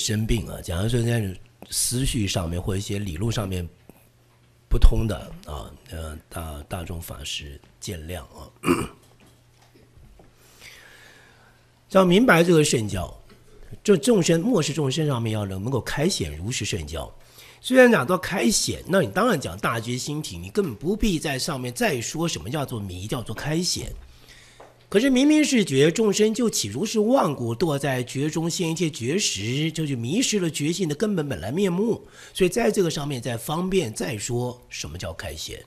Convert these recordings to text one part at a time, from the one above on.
生病啊，假如说在思绪上面或一些理路上面不通的啊，呃，大大众法师见谅啊。要明白这个圣教，这众生末世众生上面要能能够开显如实圣教。虽然讲到开显，那你当然讲大觉心体，你根本不必在上面再说什么叫做迷，叫做开显。可是明明是觉众生，就岂如是万古堕在觉中现一切觉时，就就迷失了觉性的根本本来面目。所以在这个上面，再方便再说什么叫开显。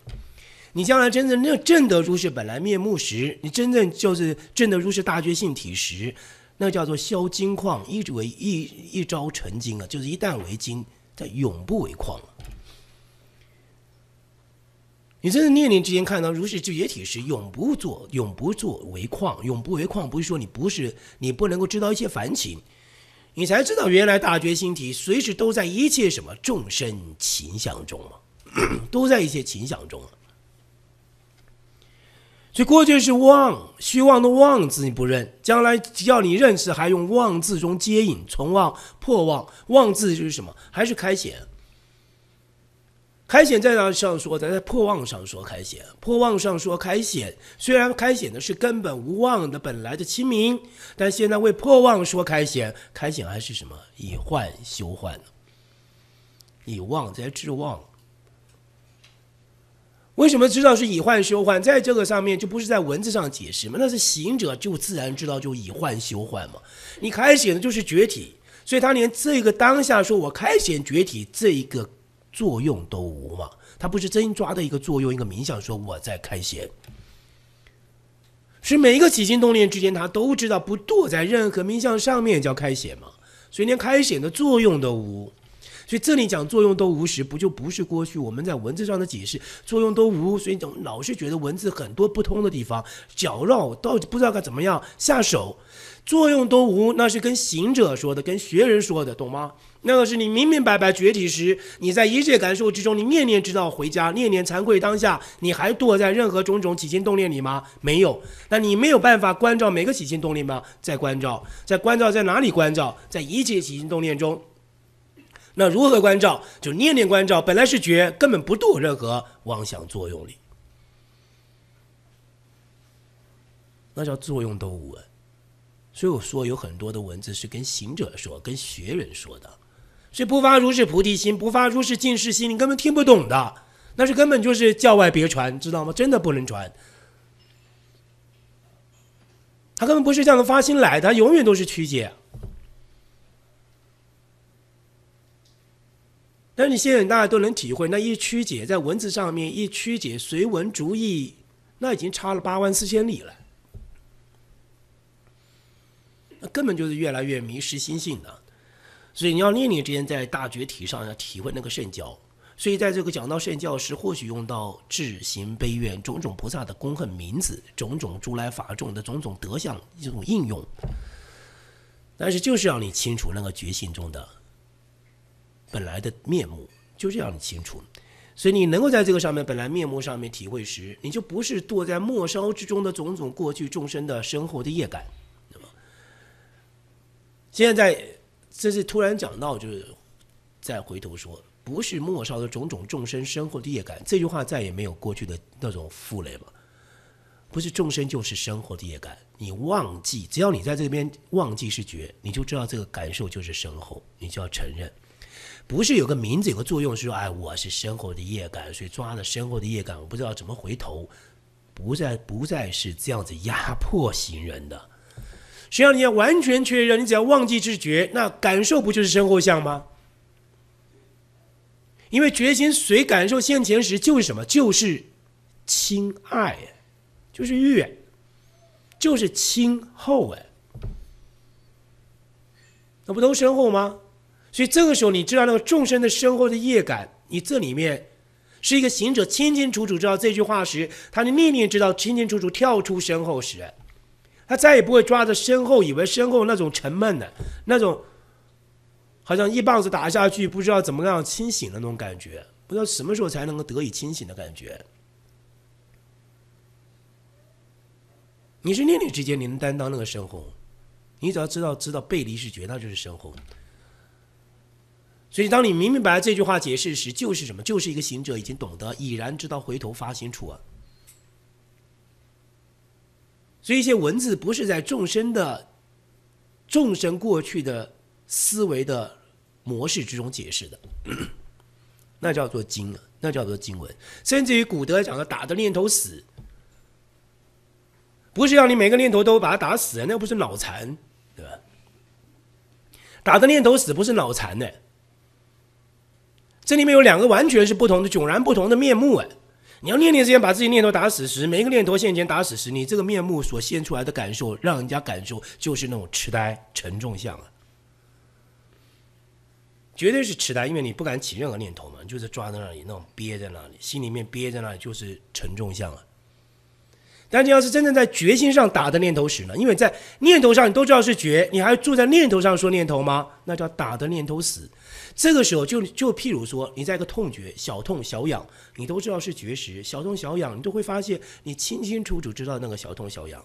你将来真正那证得如是本来面目时，你真正就是证得如是大觉性体时，那叫做消金矿，一为一一朝成金啊，就是一旦为金，它永不为矿啊。你在念念之间看到如是具也体是永不作，永不作为况，永不为况不是说你不是，你不能够知道一些凡情，你才知道原来大觉心体随时都在一切什么众生情相中啊，都在一些情相中所以过去是妄，虚妄的妄字你不认，将来只要你认识，还用妄字中接引，从妄破妄，妄字就是什么？还是开显。开显在哪上说？咱在破妄上说开显，破妄上说开显。虽然开显的是根本无妄的本来的清明，但现在为破妄说开显，开显还是什么？以患修患以妄在治妄。为什么知道是以患修患？在这个上面就不是在文字上解释嘛？那是行者就自然知道就以患修患嘛。你开显的就是觉体，所以他连这个当下说我开显觉体这一个。作用都无嘛？他不是真抓的一个作用，一个名相说我在开显，是每一个起心动念之间，他都知道不堕在任何名相上面叫开显嘛？所以连开显的作用都无，所以这里讲作用都无时，不就不是过去我们在文字上的解释作用都无？所以总老是觉得文字很多不通的地方，搅绕到底不知道该怎么样下手。作用都无，那是跟行者说的，跟学人说的，懂吗？那个是你明明白白觉体时，你在一切感受之中，你念念知道回家，念念惭愧当下，你还躲在任何种种起心动念里吗？没有，那你没有办法关照每个起心动念吗？在关照，在关照，在哪里关照？在一切起心动念中。那如何关照？就念念关照，本来是觉，根本不堕任何妄想作用里，那叫作用都无。所以我说有很多的文字是跟行者说，跟学人说的。是不发如是菩提心，不发如是净世心，你根本听不懂的，那是根本就是教外别传，知道吗？真的不能传。他根本不是这样的发心来的，永远都是曲解。但是你现在大家都能体会，那一曲解在文字上面一曲解，随文逐意，那已经差了八万四千里了。那根本就是越来越迷失心性了。所以你要念念之间在大觉体上要体会那个圣教，所以在这个讲到圣教时，或许用到智行悲愿种种菩萨的功恨名字，种种诸来法众的种种德相这种应用，但是就是让你清楚那个觉醒中的本来的面目，就是让你清楚。所以你能够在这个上面本来面目上面体会时，你就不是堕在末梢之中的种种过去众生的深厚的业感，那么现在。这是突然讲到，就是再回头说，不是末梢的种种众生身后的业感，这句话再也没有过去的那种负累了。不是众生，就是身后的业感。你忘记，只要你在这边忘记是觉，你就知道这个感受就是身后，你就要承认。不是有个名字，有个作用，是说哎，我是身后的业感，所以抓了身后的业感，我不知道怎么回头，不再不再是这样子压迫行人的。实际上，你要完全确认，你只要忘记知觉，那感受不就是身后相吗？因为觉心随感受现前时，就是什么？就是亲爱，就是悦，就是亲厚哎，那不都身后吗？所以这个时候，你知道那个众生的身后的业感，你这里面是一个行者清清楚楚知道这句话时，他的念念知道清清楚楚跳出身后时。他再也不会抓着身后，以为身后那种沉闷的、那种好像一棒子打下去，不知道怎么样清醒的那种感觉，不知道什么时候才能够得以清醒的感觉。你是念力之间，你能担当那个身后。你只要知道，知道背离是绝那就是身后。所以，当你明明白这句话解释时，就是什么？就是一个行者已经懂得，已然知道回头发心处啊。所以一些文字不是在众生的众生过去的思维的模式之中解释的，那叫做经啊，那叫做经文。甚至于古德讲的“打的念头死”，不是让你每个念头都把它打死，那不是脑残，对吧？打的念头死不是脑残的，这里面有两个完全是不同的、迥然不同的面目啊。你要念念之间把自己念头打死时，每一个念头现前打死时，你这个面目所现出来的感受，让人家感受就是那种痴呆沉重相了，绝对是痴呆，因为你不敢起任何念头嘛，就是抓在那里，那种憋在那里，心里面憋在那里，就是沉重相了。但你要是真正在决心上打的念头死呢？因为在念头上你都知道是绝，你还住在念头上说念头吗？那叫打的念头死。这个时候，就就譬如说，你在一个痛觉小痛小痒，你都知道是绝食小痛小痒，你都会发现你清清楚楚知道那个小痛小痒，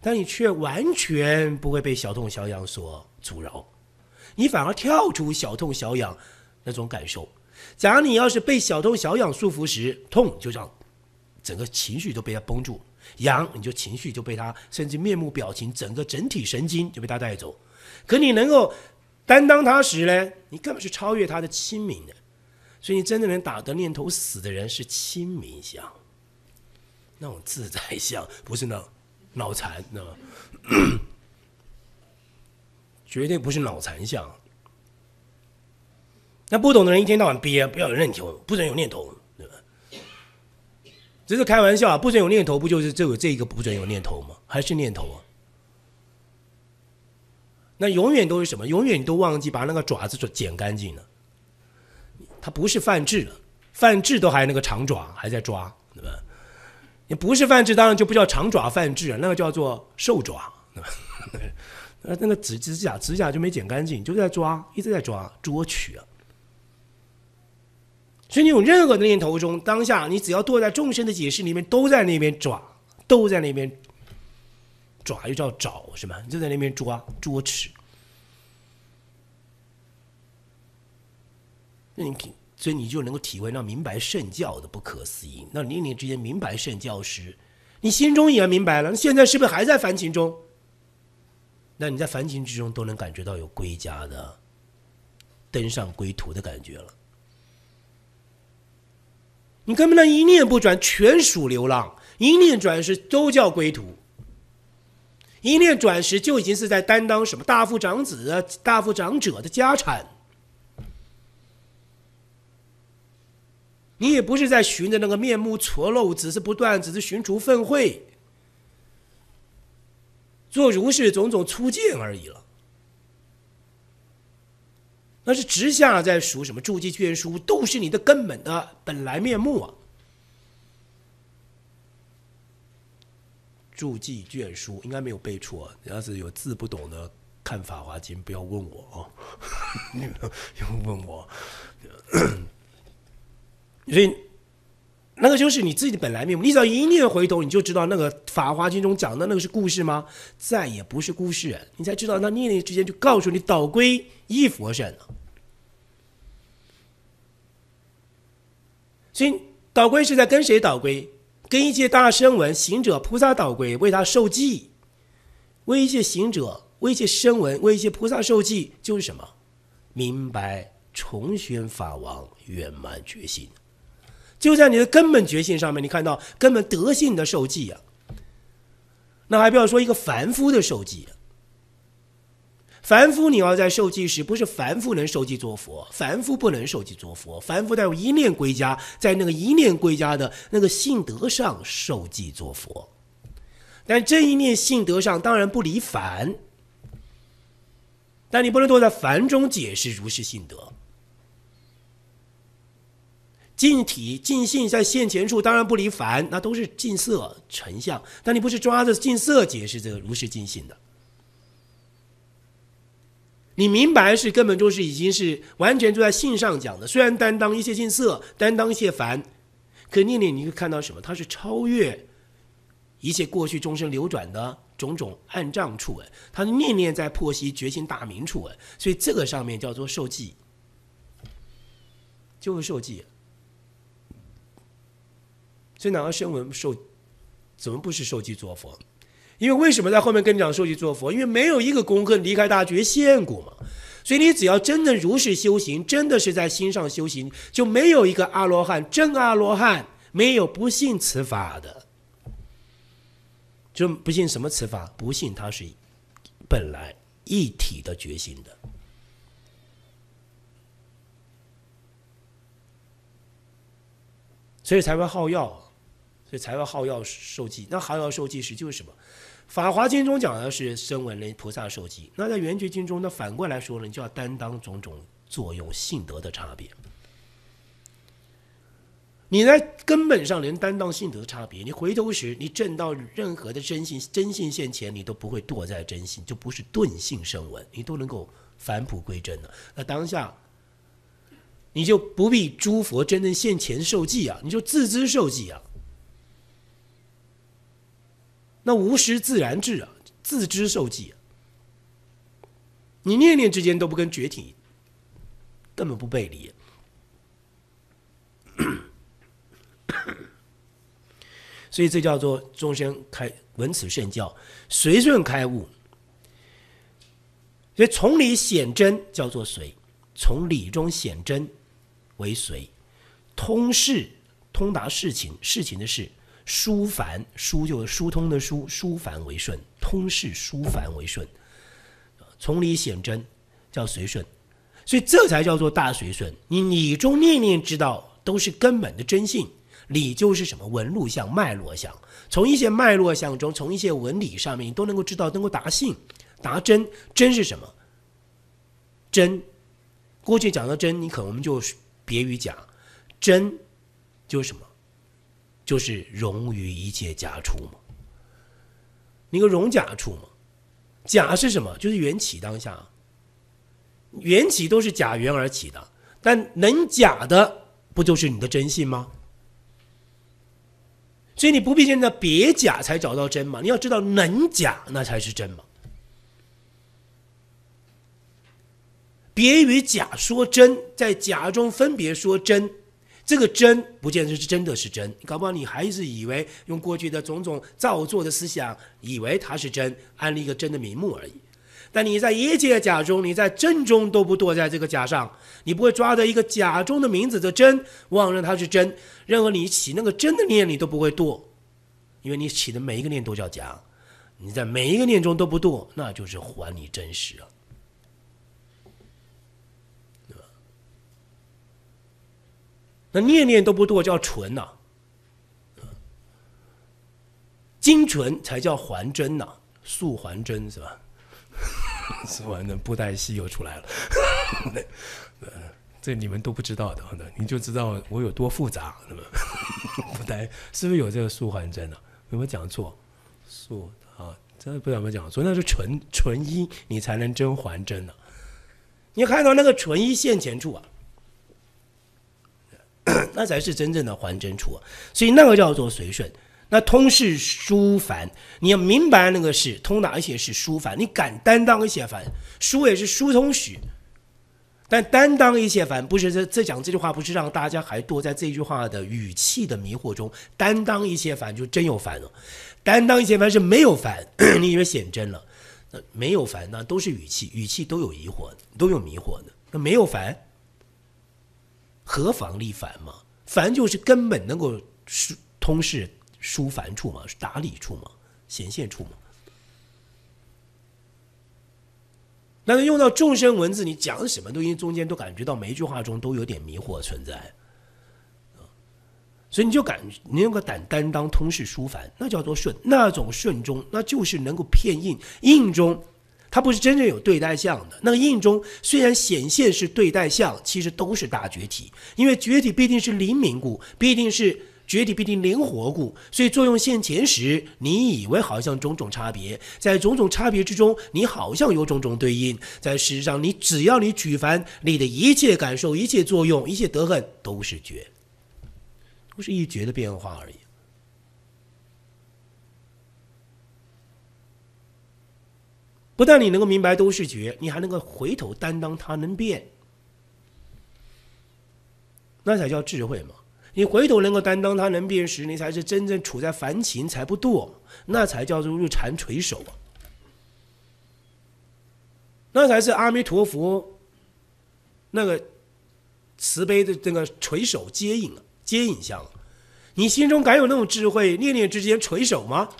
但你却完全不会被小痛小痒所阻挠，你反而跳出小痛小痒那种感受。假如你要是被小痛小痒束缚时，痛就让整个情绪都被它绷住，痒你就情绪就被它，甚至面目表情整个整体神经就被它带走，可你能够。担当他时呢，你根本是超越他的亲民的，所以你真正能打得念头死的人是亲民相，那种自在相，不是那脑残，那 绝对不是脑残相。那不懂的人一天到晚憋，不要有念头，不准有念头，对吧？只是开玩笑啊，不准有念头，不就是这个这一个不准有念头吗？还是念头啊？那永远都是什么？永远你都忘记把那个爪子就剪干净了。它不是泛制了，泛制都还有那个长爪还在抓，对吧？你不是泛制，当然就不叫长爪泛制，啊，那个叫做兽爪，对吧？那那个指指甲指甲就没剪干净，就在抓，一直在抓，捉取啊。所以你有任何的念头中，当下你只要坐在众生的解释里面，都在那边抓，都在那边。爪又叫爪是吗？你就在那边抓捉吃。那你所以你就能够体会到明白圣教的不可思议。那你念之间明白圣教时，你心中也明白了。现在是不是还在凡情中？那你在凡情之中都能感觉到有归家的、登上归途的感觉了。你根本那一念不转，全属流浪；一念转是都叫归途。一念转时，就已经是在担当什么大副长子啊、大副长者的家产。你也不是在寻着那个面目错漏，只是不断，只是寻除粪秽，做如是种种粗见而已了。那是直下在数什么助记卷书，都是你的根本的本来面目啊。注记卷书应该没有背错，你要是有字不懂的，看法华经，不要问我哦，不 要问我。所以那个就是你自己的本来面目，你只要一念回头，你就知道那个法华经中讲的那个是故事吗？再也不是故事，你才知道那念念之间就告诉你导归一佛身了。所以导归是在跟谁导归？跟一些大声闻行者、菩萨导轨为他受记，为一些行者、为一些声闻、为一些菩萨受记，就是什么？明白重宣法王圆满决心，就在你的根本决心上面，你看到根本德性的受记呀。那还不要说一个凡夫的受记。凡夫你要在受记时，不是凡夫能受记作佛，凡夫不能受记作佛。凡夫但有一念归家，在那个一念归家的那个性德上受记作佛。但这一念性德上当然不离凡，但你不能躲在凡中解释如是性德。净体净性在现前处当然不离凡，那都是净色成相，但你不是抓着净色解释这个如是净性的。你明白是根本就是已经是完全就在信上讲的，虽然担当一些性色，担当一些凡，可念念你会看到什么？他是超越一切过去众生流转的种种暗障处文，他念念在破析觉醒大明处文，所以这个上面叫做受记，就是受记。所以哪个声闻受，怎么不是受记作佛？因为为什么在后面跟你讲受记作佛？因为没有一个功课离开大觉现故嘛。所以你只要真的如实修行，真的是在心上修行，就没有一个阿罗汉真阿罗汉没有不信此法的，就不信什么此法，不信它是本来一体的觉醒的。所以才会耗药，所以才会耗药受记。那耗药受记时就是什么？法华经中讲的是声闻人菩萨受记，那在圆觉经中，那反过来说呢，就要担当种种作用性德的差别。你在根本上连担当性德差别，你回头时，你证到任何的真性，真性现前，你都不会堕在真性，就不是钝性声闻，你都能够返璞归真了。那当下，你就不必诸佛真正现前受记啊，你就自知受记啊。那无师自然智啊，自知受记。你念念之间都不跟觉体，根本不背离。所以这叫做众生开闻此圣教，随顺开悟。所以从理显真叫做随，从理中显真为随。通事通达事情事情的事。疏繁疏就疏通的疏，疏繁为顺，通是疏繁为顺，从理显真叫随顺，所以这才叫做大随顺。你理中念念知道都是根本的真性，理就是什么纹路相、脉络相，从一些脉络相中，从一些纹理上面，你都能够知道，能够达性达真。真是什么？真，过去讲的真，你可能就别于讲真就是什么。就是融于一切假处嘛，一个融假处嘛，假是什么？就是缘起当下，缘起都是假缘而起的，但能假的不就是你的真性吗？所以你不必现在别假才找到真嘛，你要知道能假那才是真嘛。别与假说真，在假中分别说真。这个真不见得是真的，是真，搞不好你还是以为用过去的种种造作的思想，以为它是真，安了一个真的名目而已。但你在一切假中，你在真中都不堕在这个假上，你不会抓着一个假中的名字的真，妄认它是真。任何你起那个真的念，你都不会堕，因为你起的每一个念都叫假，你在每一个念中都不堕，那就是还你真实了。那念念都不多叫纯呐，精纯才叫还真呐，素还真是吧？素还真布袋戏又出来了，这你们都不知道的，你就知道我有多复杂，布袋是不是有这个素还真啊？有没有讲错？素啊，真的不知道有没有讲错，那是纯纯一，你才能真还真呢。你看到那个纯一现前处啊？那才是真正的还真处，所以那个叫做随顺。那通是疏烦，你要明白那个是通哪一些是疏烦，你敢担当一些烦，疏也是疏通许。但担当一些烦，不是在在讲这句话，不是让大家还多在这句话的语气的迷惑中。担当一些烦，就真有烦了；担当一些烦是没有烦，你以为显真了。那没有烦，那都是语气，语气都有疑惑，都有迷惑的。那没有烦。何妨立凡嘛？凡就是根本能够通事疏凡处嘛，打理处嘛，显现处嘛。但是用到众生文字，你讲什么东西，中间都感觉到每一句话中都有点迷惑存在。所以你就敢，你用个胆担当通事疏凡，那叫做顺，那种顺中，那就是能够骗印印中。它不是真正有对待相的，那个印中虽然显现是对待相，其实都是大觉体，因为觉体必定是灵敏故，必定是觉体必定灵活故，所以作用现前时，你以为好像种种差别，在种种差别之中，你好像有种种对应，在事实上，你只要你举凡你的一切感受、一切作用、一切得恨，都是觉，都是一觉的变化而已。不但你能够明白都是觉，你还能够回头担当他能变，那才叫智慧嘛！你回头能够担当他能变时，你才是真正处在凡情才不堕，那才叫做入禅垂手啊！那才是阿弥陀佛那个慈悲的这个垂手接引啊，接引相。你心中敢有那种智慧，念念之间垂手吗？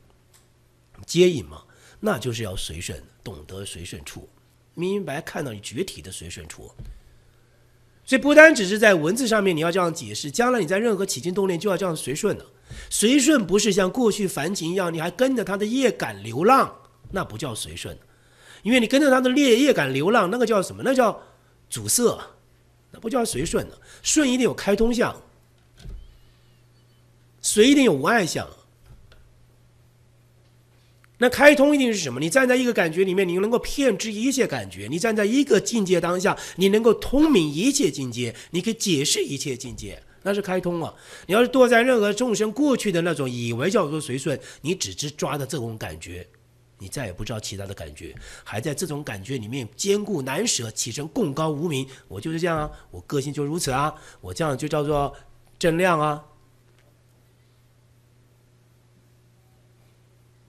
接引吗？那就是要随顺，懂得随顺处，明明白看到你具体的随顺处，所以不单只是在文字上面你要这样解释，将来你在任何起心动念就要这样随顺的。随顺不是像过去凡情一样，你还跟着他的业感流浪，那不叫随顺，因为你跟着他的烈业感流浪，那个叫什么？那叫阻塞，那不叫随顺的。顺一定有开通相，随一定有无碍相。那开通一定是什么？你站在一个感觉里面，你能够骗知一切感觉；你站在一个境界当下，你能够通明一切境界，你可以解释一切境界，那是开通啊！你要是堕在任何众生过去的那种以为叫做随顺，你只知抓的这种感觉，你再也不知道其他的感觉，还在这种感觉里面坚固难舍，起身共高无名。我就是这样啊，我个性就如此啊，我这样就叫做正量啊。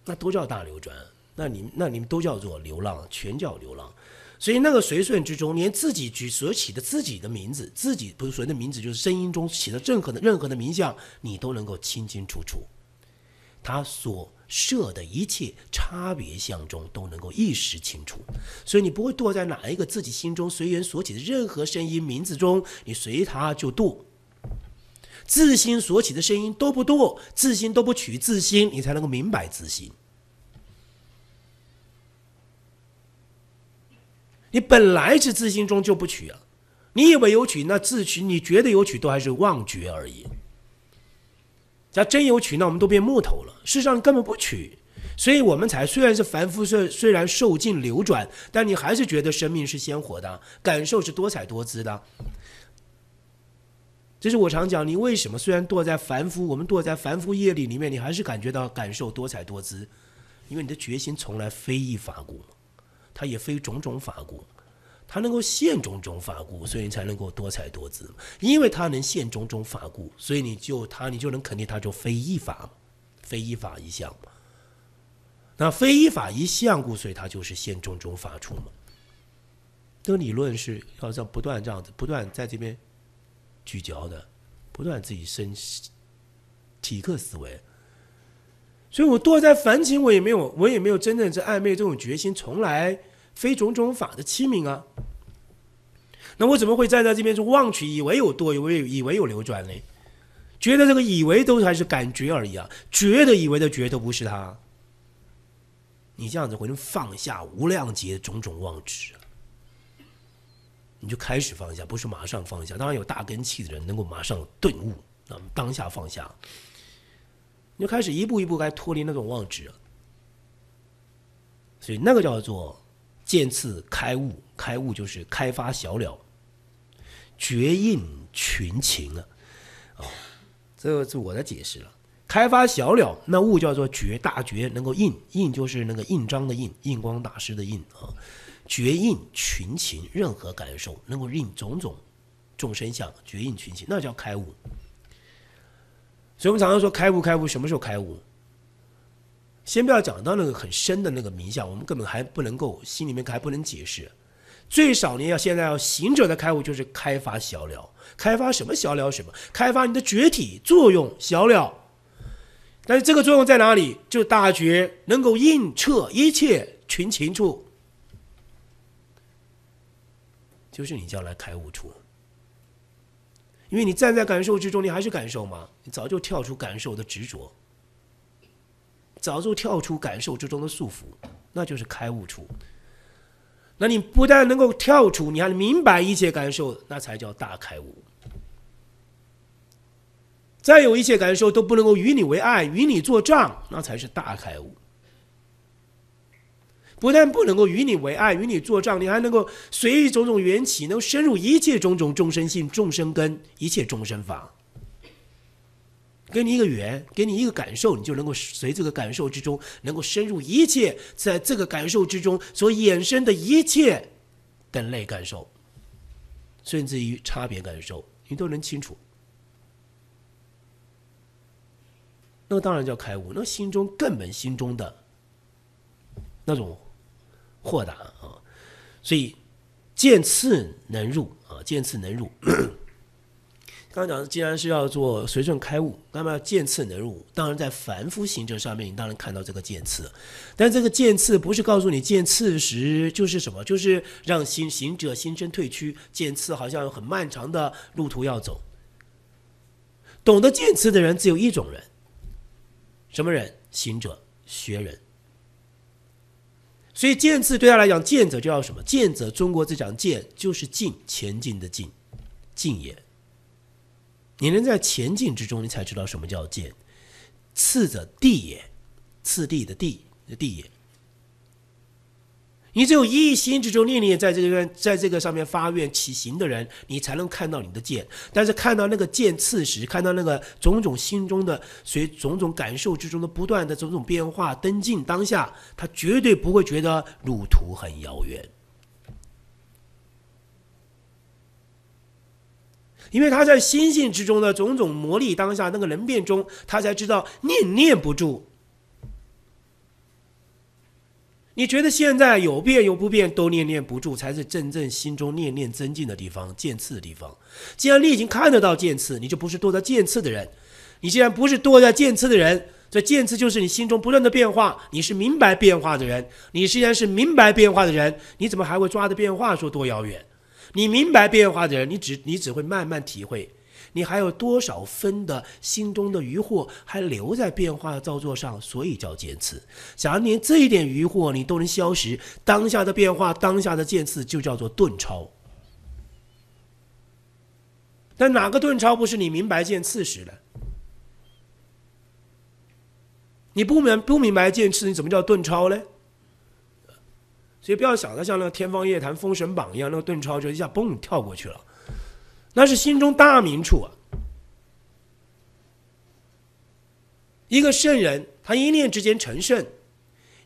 那都叫大流转，那你那你们都叫做流浪，全叫流浪。所以那个随顺之中，连自己举所起的自己的名字，自己不是所谓的名字，就是声音中起的任何的任何的名相，你都能够清清楚楚。他所设的一切差别相中，都能够一时清楚。所以你不会堕在哪一个自己心中随缘所起的任何声音名字中，你随他就堕。自心所起的声音多不多？自心都不取自心，你才能够明白自心。你本来是自心中就不取啊！你以为有取，那自取你觉得有取，都还是妄觉而已。假真有取，那我们都变木头了。事实上根本不取，所以我们才虽然是凡夫虽虽然受尽流转，但你还是觉得生命是鲜活的，感受是多彩多姿的。这是我常讲，你为什么虽然堕在凡夫，我们堕在凡夫业力里面，你还是感觉到感受多彩多姿？因为你的决心从来非一法故，他也非种种法故，他能够现种种法故，所以你才能够多彩多姿。因为他能现种种法故，所以你就他，你就能肯定他就非一法，非一法一相。那非一法一相故，所以它就是现种种法处嘛。这个理论是要在不断这样子，不断在这边。聚焦的，不断自己生体克思维，所以我堕在凡情，我也没有，我也没有真正是暧昧这种决心，从来非种种法的器皿啊。那我怎么会站在这边去妄取，以为有多，以为以为有流转呢？觉得这个以为都还是感觉而已啊，觉得以为的觉都不是他。你这样子会放下无量劫种种妄执。你就开始放下，不是马上放下。当然有大根气的人能够马上顿悟，那么当下放下。你就开始一步一步该脱离那种妄执，所以那个叫做渐次开悟。开悟就是开发小鸟，绝印群情了。啊，这是我的解释了。开发小鸟，那悟叫做绝大绝，能够印印就是那个印章的印，印光大师的印啊。绝应群情，任何感受能够令种种众生相，绝应群情，那叫开悟。所以，我们常常说开悟，开悟什么时候开悟？先不要讲到那个很深的那个名相，我们根本还不能够心里面还不能解释。最少你要现在要行者的开悟，就是开发小了，开发什么小了？什么？开发你的觉体作用小了。但是这个作用在哪里？就大觉能够应彻一切群情处。就是你叫来开悟出，因为你站在感受之中，你还是感受吗？你早就跳出感受的执着，早就跳出感受之中的束缚，那就是开悟出。那你不但能够跳出，你还明白一切感受，那才叫大开悟。再有一些感受都不能够与你为爱，与你作账，那才是大开悟。不但不能够与你为爱，与你作障，你还能够随意种种缘起，能深入一切种种众生性、众生根、一切众生法。给你一个缘，给你一个感受，你就能够随这个感受之中，能够深入一切，在这个感受之中所衍生的一切等类感受，甚至于差别感受，你都能清楚。那当然叫开悟，那心中根本心中的那种。豁达啊，所以见次能入啊，见次能入。刚才讲，既然是要做随顺开悟，那么见次能入。当然，在凡夫行者上面，你当然看到这个见次，但这个见次不是告诉你见次时就是什么，就是让行行者心生退屈。见次好像有很漫长的路途要走。懂得见次的人只有一种人，什么人？行者学人。所以，剑字对他来讲，剑者就要什么？剑者，中国这讲剑就是进，前进的进，进也。你能在前进之中，你才知道什么叫剑。次者地也，次地的地，地也。你只有一心之中念念在这个在这个上面发愿起行的人，你才能看到你的剑。但是看到那个剑刺时，看到那个种种心中的随种种感受之中的不断的种种变化，登进当下，他绝对不会觉得路途很遥远，因为他在心性之中的种种磨砺当下那个能变中，他才知道念念不住。你觉得现在有变有不变，都念念不住，才是真正心中念念增进的地方、见次的地方。既然你已经看得到见次，你就不是堕在见次的人。你既然不是堕在见次的人，这见次就是你心中不断的变化。你是明白变化的人，你既然是明白变化的人，你怎么还会抓着变化说多遥远？你明白变化的人，你只你只会慢慢体会。你还有多少分的心中的疑惑还留在变化的造作上，所以叫剑刺。假如连这一点疑惑你都能消失，当下的变化，当下的剑刺就叫做顿超。但哪个顿超不是你明白剑刺时的？你不明不明白剑刺，你怎么叫顿超呢？所以不要想着像那个天方夜谭、封神榜一样，那个顿超就一下蹦跳过去了。那是心中大明处。啊。一个圣人，他一念之间成圣；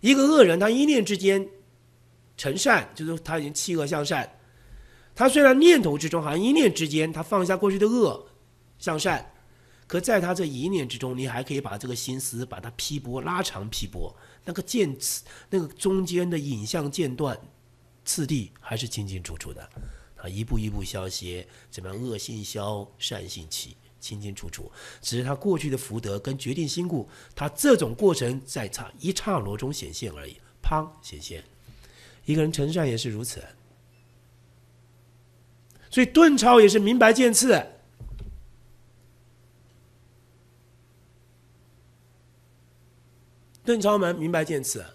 一个恶人，他一念之间成善，就是他已经弃恶向善。他虽然念头之中好像一念之间，他放下过去的恶向善，可在他这一念之中，你还可以把这个心思把它劈波拉长劈波，那个见次那个中间的影像间断次第还是清清楚楚的。啊，一步一步消邪，怎么样？恶性消，善性起，清清楚楚。只是他过去的福德跟决定心故，他这种过程在差一刹那中显现而已，啪显现。一个人成善也是如此，所以顿超也是明白见次，顿超门明白见次。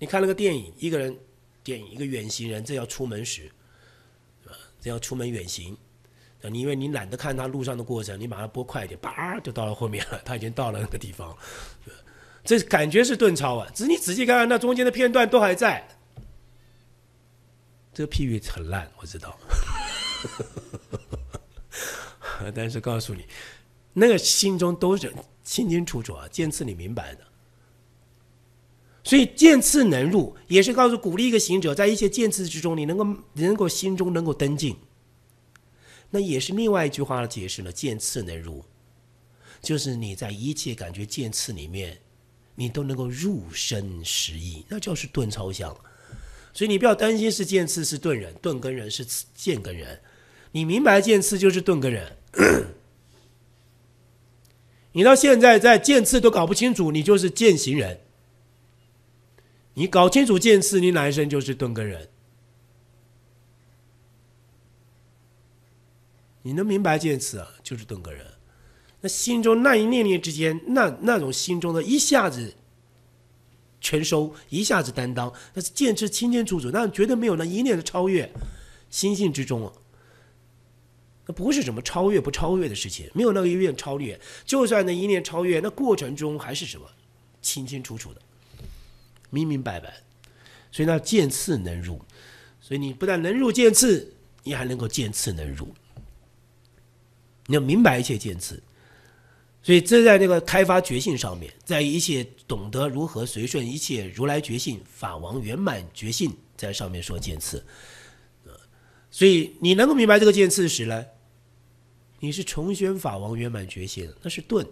你看了个电影，一个人电影一个远行人，正要出门时。这样出门远行，你因为你懒得看他路上的过程，你马上播快一点，叭就到了后面了。他已经到了那个地方，这感觉是顿超啊！只是你仔细看看，那中间的片段都还在。这个譬喻很烂，我知道。但是告诉你，那个心中都是清清楚楚啊，坚持你明白的。所以见刺能入，也是告诉鼓励一个行者，在一些见刺之中，你能够能够心中能够登进，那也是另外一句话的解释了。见刺能入，就是你在一切感觉见刺里面，你都能够入身识意，那就是顿超相。所以你不要担心是见刺是顿人，顿根人是见根人，你明白见刺就是顿根人，你到现在在见刺都搞不清楚，你就是践行人。你搞清楚见次，你哪一生就是顿根人？你能明白见次啊，就是顿根人。那心中那一念念之间，那那种心中的一下子全收，一下子担当，那是见次清清楚楚，那绝对没有那一念的超越心性之中。啊。那不是什么超越不超越的事情，没有那个一念超越。就算那一念超越，那过程中还是什么清清楚楚的。明明白白，所以那见刺能入，所以你不但能入见刺，你还能够见刺能入，你要明白一切见刺，所以这在那个开发觉性上面，在一切懂得如何随顺一切如来觉性、法王圆满觉性在上面说见刺，所以你能够明白这个见刺时呢，你是重宣法王圆满觉性，那是顿。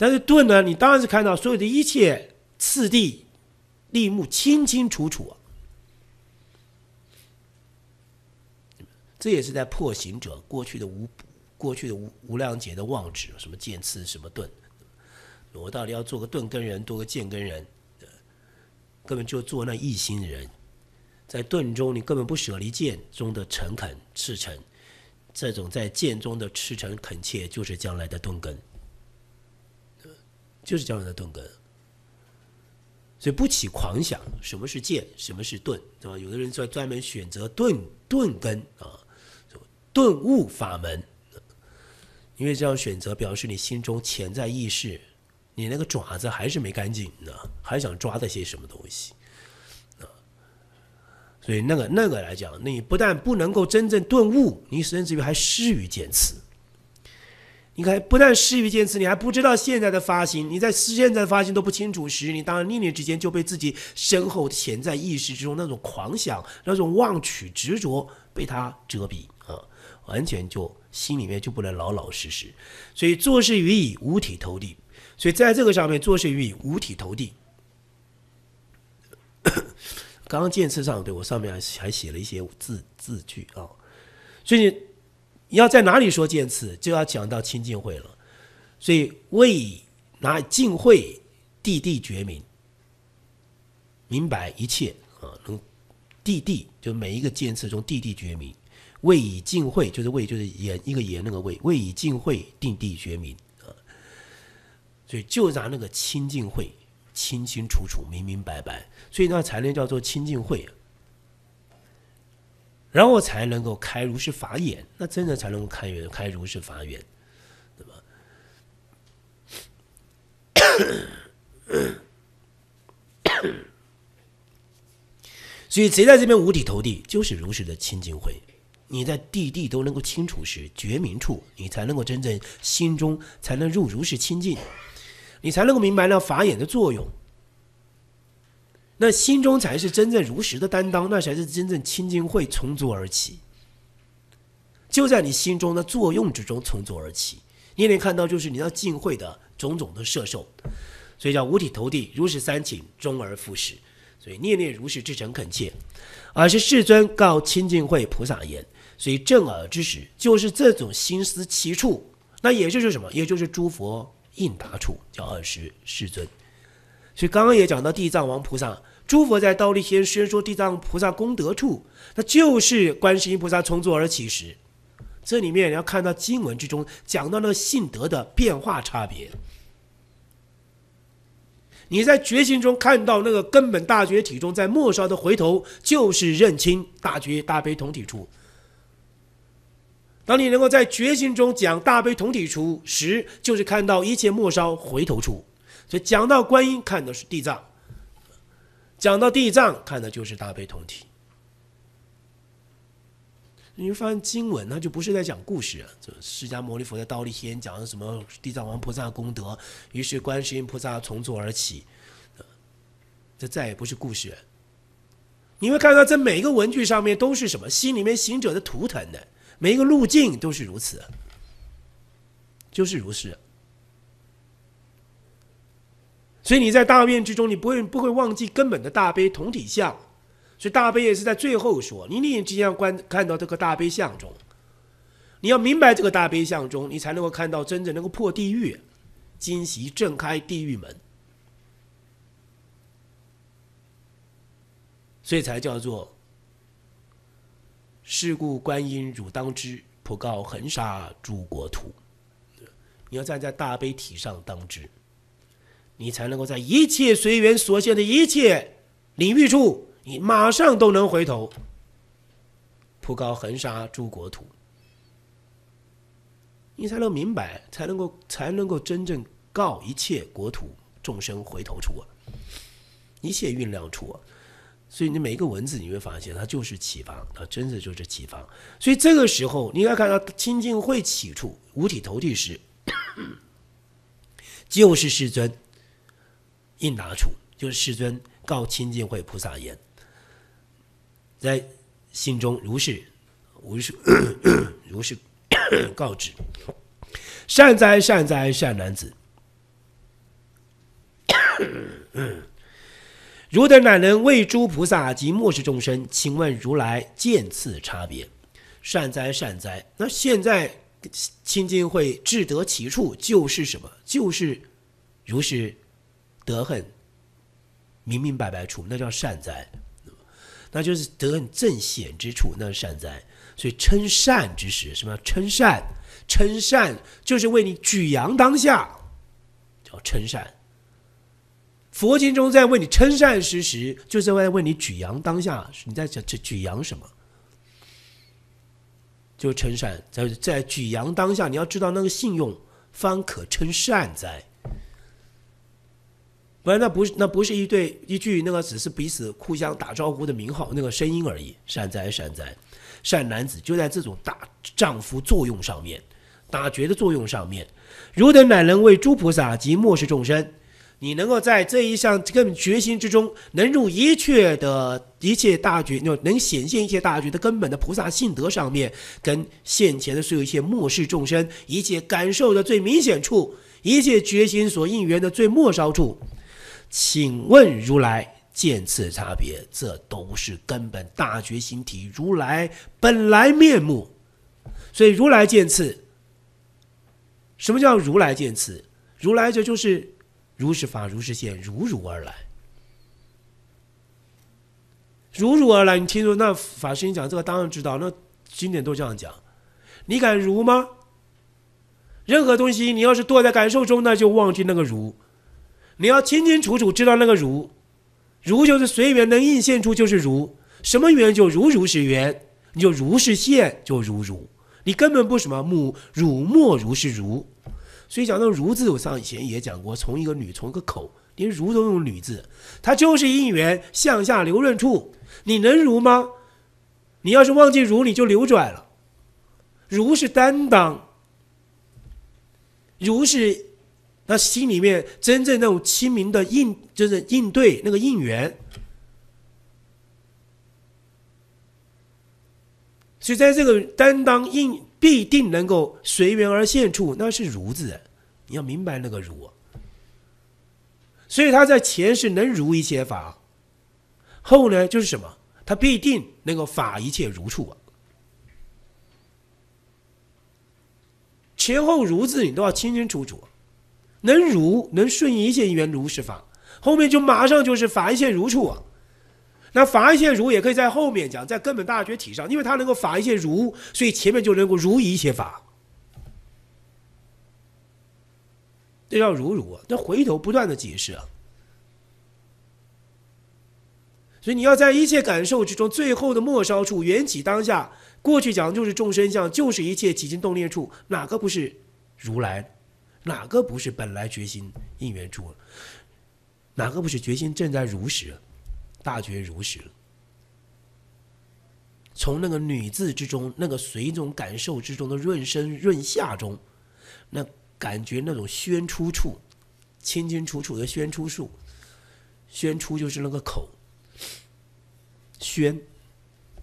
但是顿呢，你当然是看到所有的一切次第。立目清清楚楚，这也是在破行者过去的无过去的无无量劫的妄执，什么剑刺，什么盾，我到底要做个盾根人，多个剑根人，根本就做那一心人。在盾中，你根本不舍离剑中的诚恳赤诚，这种在剑中的赤诚恳切，就是将来的盾根，就是将来的盾根。所以不起狂想，什么是剑，什么是盾，对吧？有的人专专门选择钝钝根啊，顿悟法门，因为这样选择表示你心中潜在意识，你那个爪子还是没干净啊，还想抓到些什么东西啊？所以那个那个来讲，你不但不能够真正顿悟，你甚至于还失于见此。你看，不但失于见次，你还不知道现在的发行，你在现在的发行都不清楚时，你当然念念之间就被自己身后潜在意识之中那种狂想、那种妄取执着被他遮蔽啊，完全就心里面就不能老老实实，所以做事予以五体投地，所以在这个上面做事予以五体投地。刚刚见次上对我上面还还写了一些字字句啊，所以。你要在哪里说见次，就要讲到清净慧了。所以为拿净慧地地觉明，明白一切啊，能地地就每一个见次中地地觉明，为以净慧就是为就是也，一个也，那个为为以净慧定地觉明啊。所以就拿那个清净慧，清清楚楚、明明白白，所以那才能叫做清净慧。然后才能够开如是法眼，那真的才能够开源开如是法眼，对吗？所以谁在这边五体投地，就是如是的清净慧。你在地地都能够清楚时，觉明处，你才能够真正心中才能入如是清净，你才能够明白了法眼的作用。那心中才是真正如实的担当，那才是真正清净会从足而起，就在你心中的作用之中从足而起。你也能看到，就是你要净会的种种的摄受，所以叫五体投地，如实三请，终而复始。所以念念如是至诚恳切，而是世尊告清净会菩萨言，所以正耳之时，就是这种心思其处，那也就是什么？也就是诸佛应答处，叫二十世尊。所以刚刚也讲到，地藏王菩萨、诸佛在道立天宣说地藏菩萨功德处，那就是观世音菩萨从坐而起时。这里面你要看到经文之中讲到那个性德的变化差别。你在觉心中看到那个根本大觉体中，在末梢的回头，就是认清大觉大悲同体处。当你能够在觉心中讲大悲同体处时，就是看到一切末梢回头处。所以讲到观音，看的是地藏；讲到地藏，看的就是大悲同体。你会发现经文它就不是在讲故事，就释迦牟尼佛的道立天讲的什么地藏王菩萨功德，于是观世音菩萨从坐而起，这再也不是故事。你会看到在每一个文具上面都是什么心里面行者的图腾的，每一个路径都是如此，就是如是。所以你在大愿之中，你不会不会忘记根本的大悲同体相。所以大悲也是在最后说，你眼睛要观看到这个大悲相中，你要明白这个大悲相中，你才能够看到真正能够破地狱，惊喜震开地狱门。所以才叫做是故观音汝当知，普告恒沙诸国土。你要站在大悲体上当知。你才能够在一切随缘所现的一切领域处，你马上都能回头，普高恒沙诸国土。你才能明白，才能够才能够真正告一切国土众生回头处，啊，一切酝酿处。啊。所以你每一个文字，你会发现它就是启发，它真的就是启发。所以这个时候，你应该看到清净会起处五体投地时，就是世尊。应答处，就是世尊告清净会菩萨言：“在心中如是，如是，如是 告知，善哉，善哉，善男子。如等乃能为诸菩萨及末世众生，请问如来见此差别。善哉，善哉。那现在清净会至得其处，就是什么？就是如是。”德很明明白白处，那叫善哉，那就是德很正显之处，那是善哉。所以称善之时，什么称善？称善就是为你举扬当下，叫称善。佛经中在问你称善之时，就是在问你举扬当下，你在这举扬什么？就称善，在在举扬当下，你要知道那个信用，方可称善哉。那不是那不是一对一句，那个只是彼此互相打招呼的名号，那个声音而已。善哉善哉，善男子就在这种大丈夫作用上面，打觉的作用上面，如等乃能为诸菩萨及末世众生。你能够在这一项根本决心之中，能入一切的一切大觉，能显现一切大觉的根本的菩萨性德上面，跟现前的所有一切末世众生一切感受的最明显处，一切决心所应缘的最末梢处。请问如来见次差别，这都是根本大觉心体，如来本来面目。所以如来见次，什么叫如来见次？如来者就是如是法，如是现，如如而来，如如而来。你听说那法师你讲这个，当然知道。那经典都这样讲，你敢如吗？任何东西，你要是堕在感受中那就忘记那个如。你要清清楚楚知道那个如，如就是随缘，能应现出就是如，什么缘就如如是缘，你就如是现就如如，你根本不什么目如墨如是如，所以讲到如字，我上以前也讲过，从一个女从一个口，连如都用女字，它就是应缘向下流润处，你能如吗？你要是忘记如，你就流转了，如是担当，如是。那心里面真正那种清明的应，就是应对那个应缘，所以在这个担当应必定能够随缘而现处，那是如字，你要明白那个如。所以他在前世能如一切法，后呢就是什么，他必定能够法一切如处前后如字你都要清清楚楚。能如能顺一切缘如是法，后面就马上就是法一切如处啊。那法一切如也可以在后面讲，在根本大觉体上，因为它能够法一切如，所以前面就能够如一切法。这叫如如，啊！那回头不断的解释啊。所以你要在一切感受之中，最后的末梢处缘起当下，过去讲就是众生相，就是一切起心动念处，哪个不是如来？哪个不是本来决心应缘了？哪个不是决心正在如实？大觉如实。从那个“女”字之中，那个随种感受之中的润生润下中，那感觉那种宣出处，清清楚楚的宣出处。宣出就是那个口，宣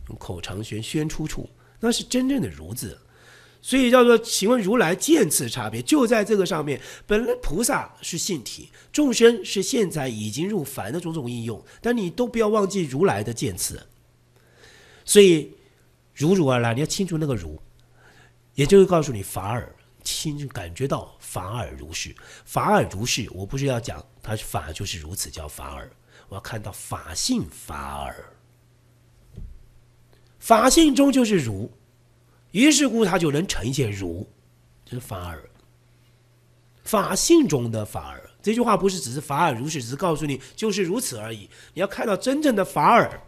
用口长宣宣出处，那是真正的如字。所以叫做，请问如来见次差别就在这个上面。本来菩萨是性体，众生是现在已经入凡的种种应用，但你都不要忘记如来的见次。所以如如而来，你要清楚那个如，也就是告诉你法尔，清感觉到法尔如是，法尔如是。我不是要讲他法就是如此，叫法尔。我要看到法性法尔，法性中就是如。于是故他就能呈现如，就是法尔，法性中的法尔。这句话不是只是法尔如是，只是告诉你就是如此而已。你要看到真正的法尔，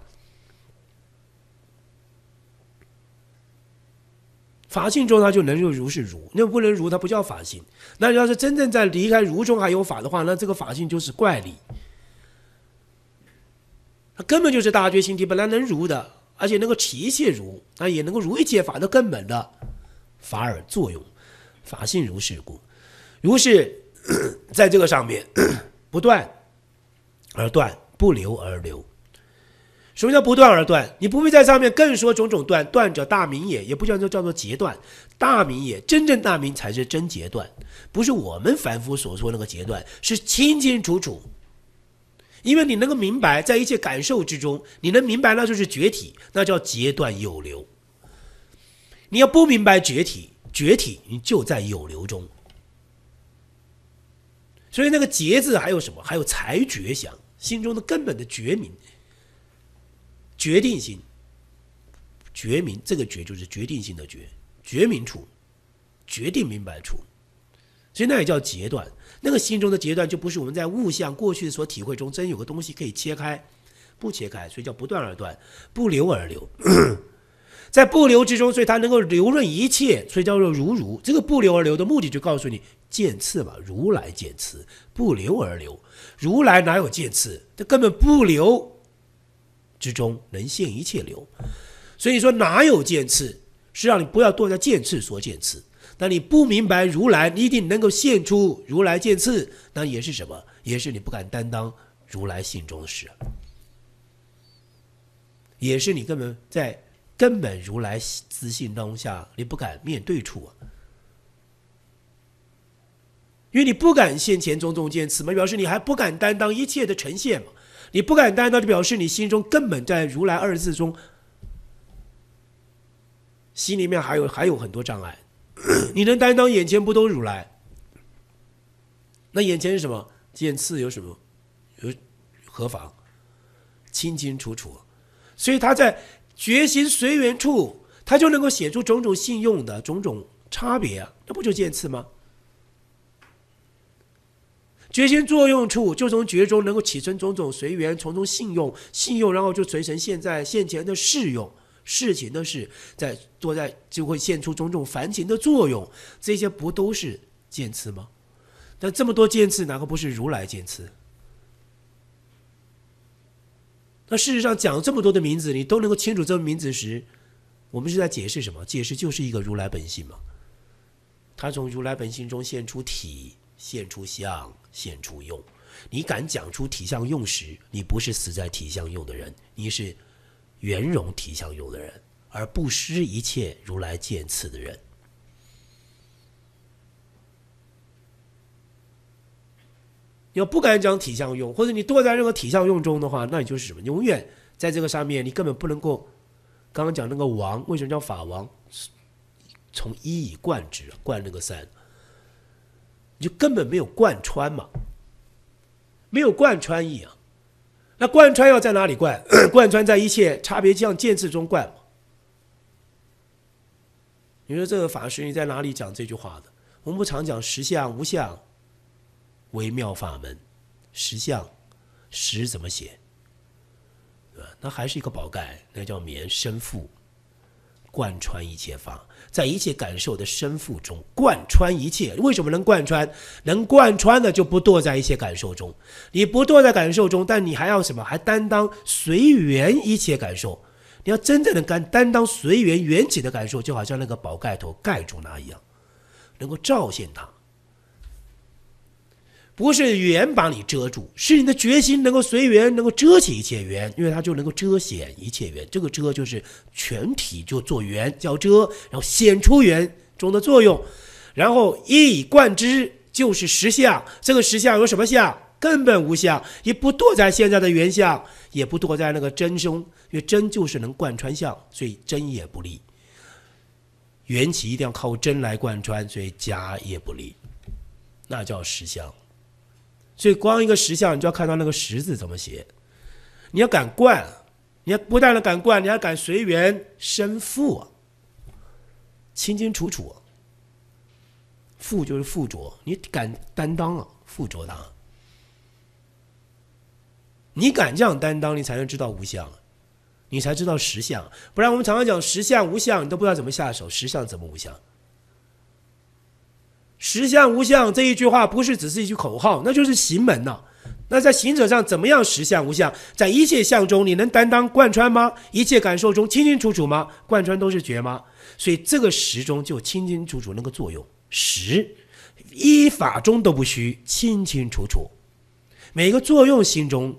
法性中它就能入如是如，那不能如它不叫法性。那要是真正在离开如中还有法的话，那这个法性就是怪力，它根本就是大觉心体本来能如的。而且能够一切如，那也能够如意解法的根本的法尔作用，法性如是故，如是 在这个上面 不断而断，不留而留。什么叫不断而断？你不必在上面更说种种断断者大明也，也不叫做叫做截断大明也，真正大明才是真截断，不是我们凡夫所说那个截断，是清清楚楚。因为你能够明白，在一切感受之中，你能明白那就是绝体，那叫截断有流。你要不明白绝体，绝体你就在有流中。所以那个“截”字还有什么？还有裁决、想心中的根本的决明、决定性、决明。这个“决”就是决定性的“决”，决明处，决定明白处。所以那也叫截断。这个心中的截断，就不是我们在物象过去所体会中，真有个东西可以切开，不切开，所以叫不断而断，不留而留，在不留之中，所以它能够流润一切，所以叫做如如。这个不留而流的目的，就告诉你见刺嘛，如来见刺，不留而流，如来哪有见刺？这根本不留之中能现一切流，所以说哪有见刺？是让你不要堕在见刺所见刺。那你不明白如来，你一定能够现出如来见次，那也是什么？也是你不敢担当如来心中的事，也是你根本在根本如来自信当下，你不敢面对处，因为你不敢现前种种见此嘛，表示你还不敢担当一切的呈现嘛，你不敢担当，就表示你心中根本在如来二字中，心里面还有还有很多障碍。你能担当眼前不都如来？那眼前是什么？见次有什么？有何妨？清清楚楚。所以他在觉心随缘处，他就能够写出种种信用的种种差别。那不就见次吗？觉心作用处，就从觉中能够起成种种随缘，从中信用，信用然后就随成现在现前的适用。事情的事，在做在就会现出种种凡情的作用，这些不都是剑刺吗？那这么多剑刺，哪个不是如来剑刺？那事实上讲这么多的名字，你都能够清楚这个名字时，我们是在解释什么？解释就是一个如来本性嘛。他从如来本性中现出体、现出相、现出用。你敢讲出体相用时，你不是死在体相用的人，你是。圆融体相用的人，而不失一切如来见次的人。要不敢讲体相用，或者你堕在任何体相用中的话，那你就是什么？永远在这个上面，你根本不能够。刚刚讲那个王，为什么叫法王？从一以贯之，贯那个三，你就根本没有贯穿嘛，没有贯穿意啊。那贯穿要在哪里贯？贯穿在一切差别像见智中贯你说这个法师你在哪里讲这句话的？我们不常讲实相无相微妙法门，实相实怎么写？那还是一个宝盖，那叫绵深覆。贯穿一切法，在一切感受的身腹中贯穿一切。为什么能贯穿？能贯穿的就不堕在一些感受中。你不堕在感受中，但你还要什么？还担当随缘一切感受。你要真正的担担当随缘缘起的感受，就好像那个宝盖头盖住它一样，能够照现它。不是缘把你遮住，是你的决心能够随缘，能够遮起一切缘，因为它就能够遮显一切缘。这个遮就是全体就做缘叫遮，然后显出缘中的作用，然后一以贯之就是实相。这个实相有什么相？根本无相，也不堕在现在的圆相，也不堕在那个真凶，因为真就是能贯穿相，所以真也不离。缘起一定要靠真来贯穿，所以假也不离，那叫实相。所以，光一个实相，你就要看到那个“实”字怎么写。你要敢惯，你要不但能敢惯，你还敢随缘生啊，清清楚楚。富就是附着，你敢担当啊，附着他。你敢这样担当，你才能知道无相，你才知道实相。不然，我们常常讲实相无相，你都不知道怎么下手，实相怎么无相？实相无相这一句话不是只是一句口号，那就是行门呐。那在行者上怎么样实相无相？在一切相中你能担当贯穿吗？一切感受中清清楚楚吗？贯穿都是绝吗？所以这个实中就清清楚楚那个作用实，依法中都不虚，清清楚楚，每个作用心中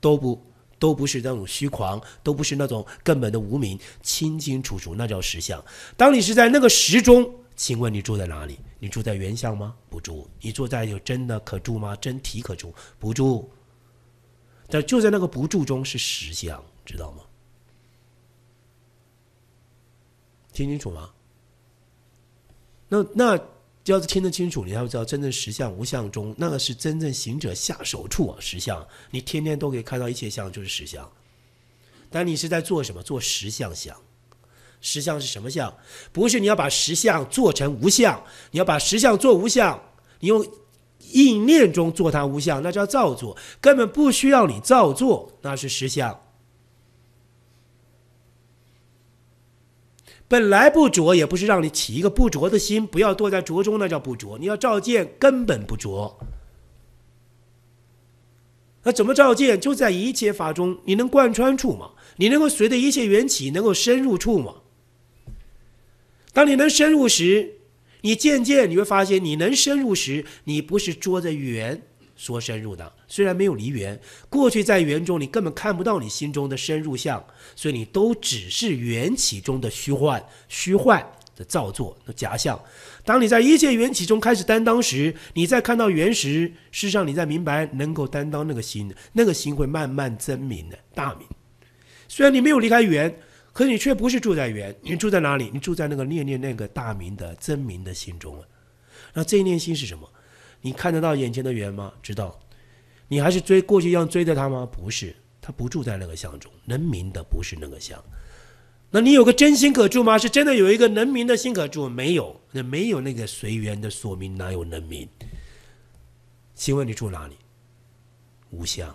都不都不是那种虚狂，都不是那种根本的无名，清清楚楚那叫实相。当你是在那个实中。请问你住在哪里？你住在原乡吗？不住。你住在有真的可住吗？真体可住，不住。但就在那个不住中是实相，知道吗？听清楚吗？那那要是听得清楚，你要知道真正实相无相中，那个是真正行者下手处。啊，实相，你天天都可以看到一切相，就是实相。但你是在做什么？做实相相。实相是什么相？不是你要把实相做成无相，你要把实相做无相，你用意念中做它无相，那叫造作，根本不需要你造作，那是实相。本来不着，也不是让你起一个不着的心，不要堕在着中，那叫不着。你要照见，根本不着。那怎么照见？就在一切法中，你能贯穿处吗？你能够随着一切缘起，能够深入处吗？当你能深入时，你渐渐你会发现，你能深入时，你不是捉着缘，说深入的，虽然没有离缘。过去在缘中，你根本看不到你心中的深入相，所以你都只是缘起中的虚幻、虚幻的造作、假象。当你在一切缘起中开始担当时，你在看到缘时，事实上你在明白能够担当那个心，那个心会慢慢增明的大明。虽然你没有离开缘。可你却不是住在圆，你住在哪里？你住在那个念念那个大明的真明的心中啊。那这一念心是什么？你看得到眼前的圆吗？知道？你还是追过去一样追着他吗？不是，他不住在那个相中，能明的不是那个相。那你有个真心可住吗？是真的有一个能明的心可住？没有，那没有那个随缘的所明，哪有能明？请问你住哪里？无相。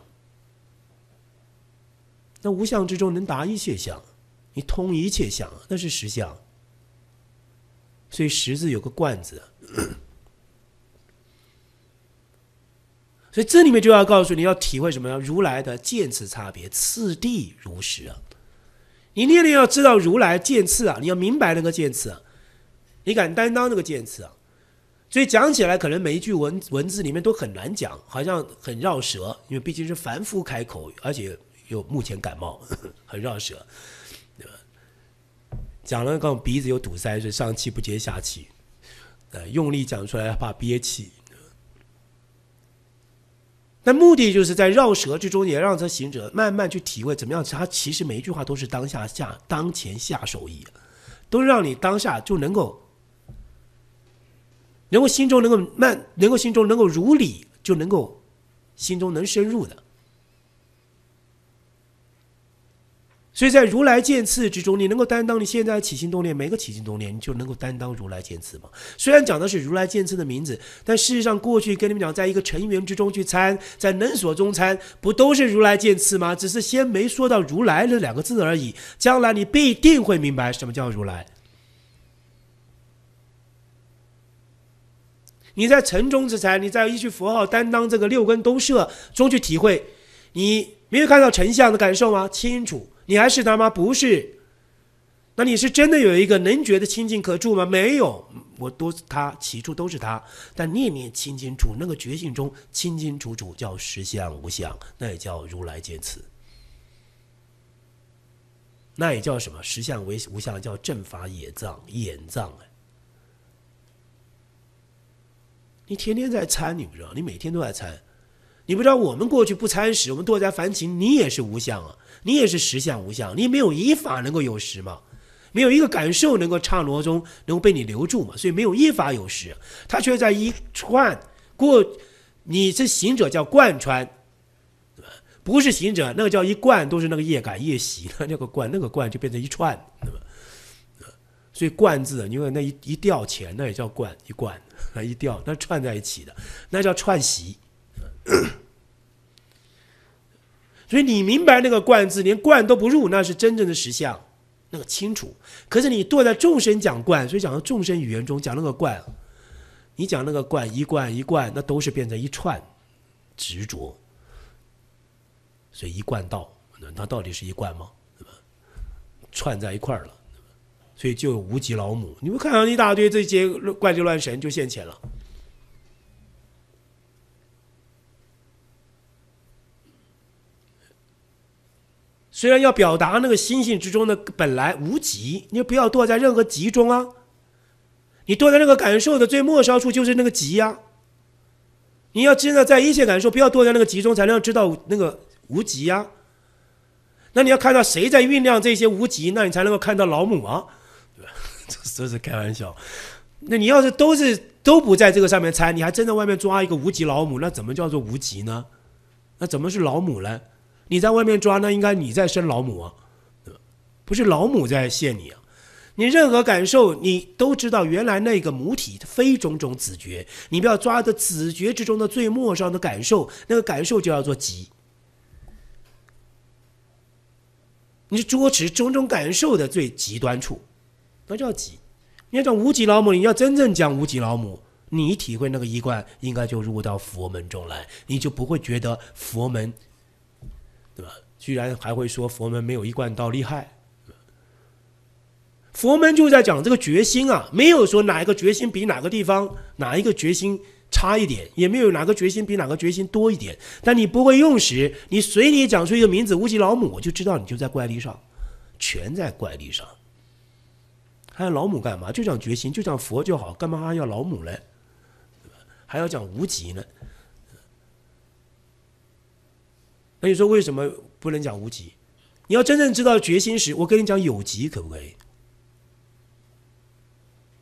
那无相之中能达一切相。你通一切相，那是实相。所以“十字有个“罐字，所以这里面就要告诉你要体会什么呀？如来的见次差别，次第如实啊！你念念要知道如来见次啊！你要明白那个见次啊！你敢担当那个见次啊？所以讲起来，可能每一句文文字里面都很难讲，好像很绕舌，因为毕竟是凡夫开口，而且。又目前感冒，很绕舌，对吧？讲了刚鼻子有堵塞，是上气不接下气，呃，用力讲出来怕憋气。那目的就是在绕舌之中，也让这行者慢慢去体会，怎么样？他其实每一句话都是当下下当前下手意，都让你当下就能够，能够心中能够慢，能够心中能够如理，就能够心中能深入的。所以在如来见次之中，你能够担当你现在的起心动念，每个起心动念你就能够担当如来见次吗？虽然讲的是如来见次的名字，但事实上过去跟你们讲，在一个尘缘之中聚餐，在能所中餐，不都是如来见次吗？只是先没说到如来那两个字而已。将来你必定会明白什么叫如来。你在尘中之才，你在一句佛号担当这个六根都摄中去体会，你没有看到丞相的感受吗？清楚。你还是他妈不是？那你是真的有一个能觉得清净可住吗？没有，我多他起初都是他，但念念清清楚，那个觉性中清清楚楚，叫实相无相，那也叫如来见此，那也叫什么？实相为无相，叫正法眼藏，眼藏哎。你天天在参，你不知道，你每天都在参，你不知道我们过去不参时，我们堕在凡情，你也是无相啊。你也是实相无相，你没有一法能够有时嘛？没有一个感受能够刹那中能够被你留住嘛？所以没有一法有时，它却在一串过。你这行者叫贯穿，不是行者，那个叫一贯，都是那个业感业习，那个贯，那个贯就变成一串，所以贯字，你为那一一吊钱，那也叫贯，一贯，一吊，那串在一起的，那叫串习。所以你明白那个“惯字，连“贯都不入，那是真正的实相，那个清楚。可是你坐在众生讲惯，所以讲到众生语言中讲那个“惯，你讲那个“惯，一贯一贯，那都是变成一串执着。所以一贯道，那到底是一贯吗？串在一块了，所以就无极老母。你们看到一大堆这些怪力乱神，就现前了。虽然要表达那个心性之中的本来无极，你不要堕在任何极中啊！你堕在那个感受的最末梢处就是那个极呀。你要真的在一切感受，不要堕在那个集中，才能知道那个无极呀。那你要看到谁在酝酿这些无极，那你才能够看到老母啊！这 这是开玩笑。那你要是都是都不在这个上面猜，你还真在外面抓一个无极老母，那怎么叫做无极呢？那怎么是老母呢？你在外面抓那应该你在生老母啊，不是老母在现你啊，你任何感受你都知道，原来那个母体非种种子觉，你不要抓的子觉之中的最末梢的感受，那个感受就叫做极，你是捉持种种感受的最极端处，那叫极。你要讲无极老母，你要真正讲无极老母，你体会那个一贯，应该就入到佛门中来，你就不会觉得佛门。对吧？居然还会说佛门没有一贯道厉害，佛门就在讲这个决心啊，没有说哪一个决心比哪个地方哪一个决心差一点，也没有哪个决心比哪个决心多一点。但你不会用时，你随你讲出一个名字“无极老母”，我就知道你就在怪力上，全在怪力上。还要老母干嘛？就讲决心，就讲佛就好，干嘛还要老母呢？还要讲无极呢？你说为什么不能讲无极？你要真正知道决心时，我跟你讲有极可不可以？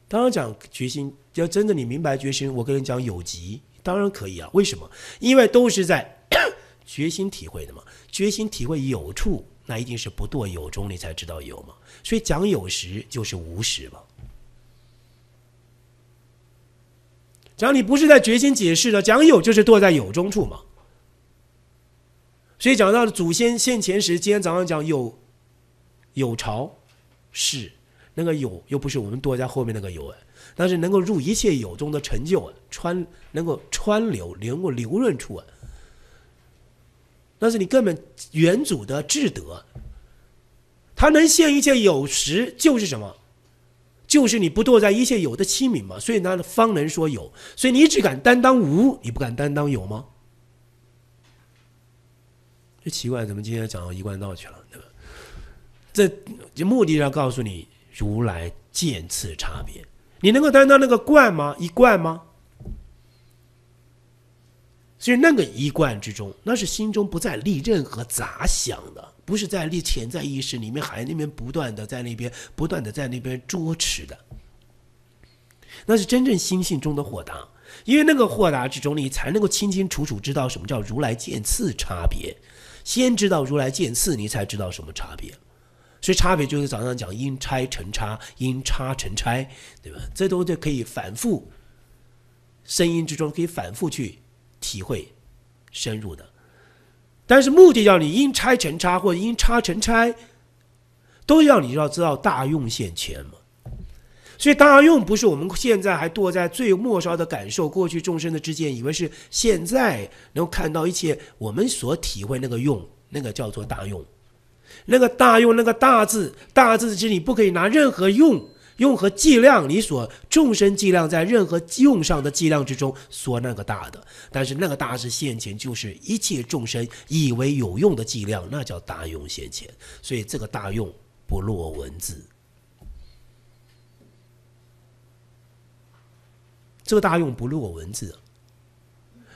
当然讲决心，要真的你明白决心，我跟你讲有极，当然可以啊。为什么？因为都是在 决心体会的嘛。决心体会有处，那一定是不堕有中，你才知道有嘛。所以讲有时就是无时嘛。只要你不是在决心解释的，讲有就是堕在有中处嘛。所以讲到祖先现前时，今天早上讲有，有朝，是那个有，又不是我们堕在后面那个有啊，是能够入一切有中的成就啊，穿能够穿流能够流润出啊，那是你根本元祖的智德，他能现一切有时，就是什么？就是你不堕在一切有的器皿嘛，所以他方能说有。所以你只敢担当无，你不敢担当有吗？这奇怪，怎么今天讲到一贯道去了？对吧？这就目的要告诉你，如来见次差别，你能够担当那个贯吗？一贯吗？所以那个一贯之中，那是心中不再立任何杂想的，不是在立潜在意识里面，还那边不断的在那边不断的在那边捉持的，那是真正心性中的豁达，因为那个豁达之中，你才能够清清楚楚知道什么叫如来见次差别。先知道如来见次，你才知道什么差别。所以差别就是早上讲因差成差，因差成差，对吧？这都就可以反复，声音之中可以反复去体会深入的。但是目的要你因差成差，或者因差成差，都要你要知道大用现前嘛。所以大用不是我们现在还堕在最末梢的感受过去众生的之间，以为是现在能看到一切我们所体会那个用，那个叫做大用，那个大用那个大字，大字之你不可以拿任何用用和计量你所众生计量在任何用上的计量之中说那个大的，但是那个大是现前，就是一切众生以为有用的计量，那叫大用现前，所以这个大用不落文字。这个大用不落文字，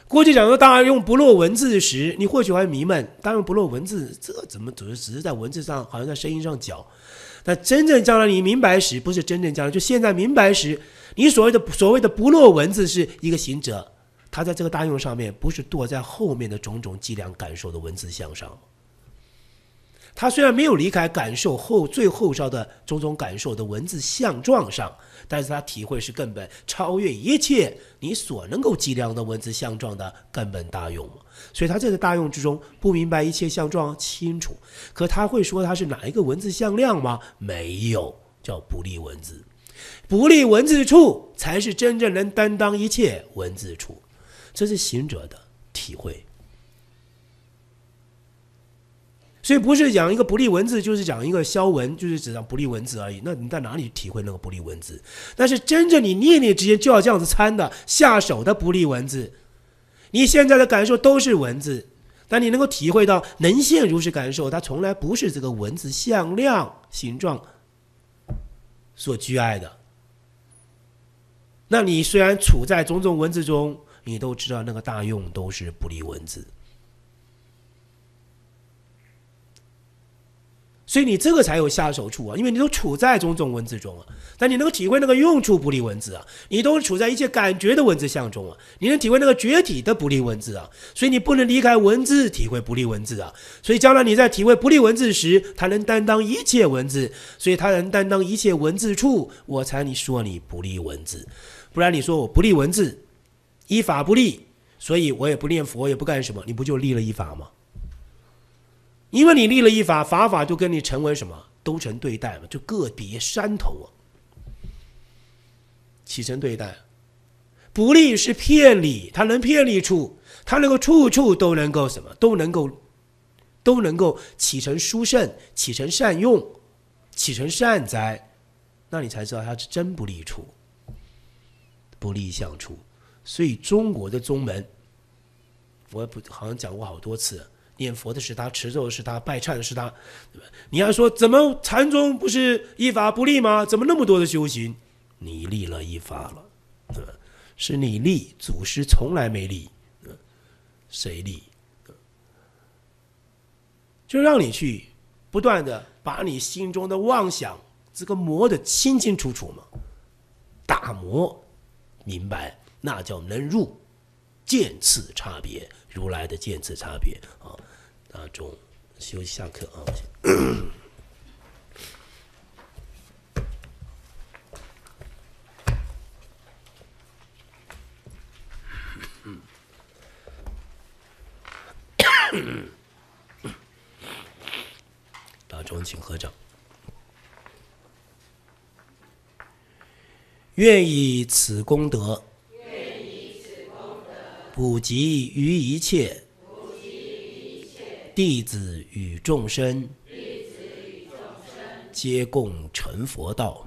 过去讲说大用不落文字时，你或许还迷闷。大用不落文字，这怎么只是只是在文字上，好像在声音上讲？那真正将来你明白时，不是真正将来，就现在明白时，你所谓的所谓的不落文字，是一个行者，他在这个大用上面，不是堕在后面的种种伎俩、感受的文字向上。他虽然没有离开感受后最后招的种种感受的文字相撞上，但是他体会是根本超越一切你所能够计量的文字相撞的根本大用。所以他在这大用之中不明白一切相撞清楚，可他会说他是哪一个文字向量吗？没有，叫不立文字，不立文字处才是真正能担当一切文字处，这是行者的体会。所以不是讲一个不利文字，就是讲一个消文，就是指上不利文字而已。那你在哪里体会那个不利文字？但是真正你念念之间就要这样子参的下手的不利文字，你现在的感受都是文字，但你能够体会到能现如是感受，它从来不是这个文字向量形状所居碍的。那你虽然处在种种文字中，你都知道那个大用都是不利文字。所以你这个才有下手处啊，因为你都处在种种文字中啊，但你能够体会那个用处不离文字啊，你都处在一切感觉的文字相中啊，你能体会那个觉体的不离文字啊，所以你不能离开文字体会不离文字啊，所以将来你在体会不离文字时，它能担当一切文字，所以它能担当一切文字处，我才你说你不离文字，不然你说我不立文字，依法不立，所以我也不念佛也不干什么，你不就立了一法吗？因为你立了一法，法法就跟你成为什么都成对待嘛，就个别山头，啊，起承对待。不利是骗你，他能骗你处，他能够处处都能够什么，都能够都能够起承舒盛，起承善用，起承善哉，那你才知道他是真不利处，不利相处。所以中国的宗门，我不好像讲过好多次。念佛的是他，持咒的是他，拜忏的是他，对吧？你要说怎么禅宗不是一法不立吗？怎么那么多的修行？你立了一法了，对吧？是你立，祖师从来没立，谁立？就让你去不断的把你心中的妄想这个磨得清清楚楚嘛，打磨明白，那叫能入见次差别。如来的见次差别啊，大众休息下课啊。大众请合掌，愿以此功德。普及于一切弟子与众生，皆共成佛道。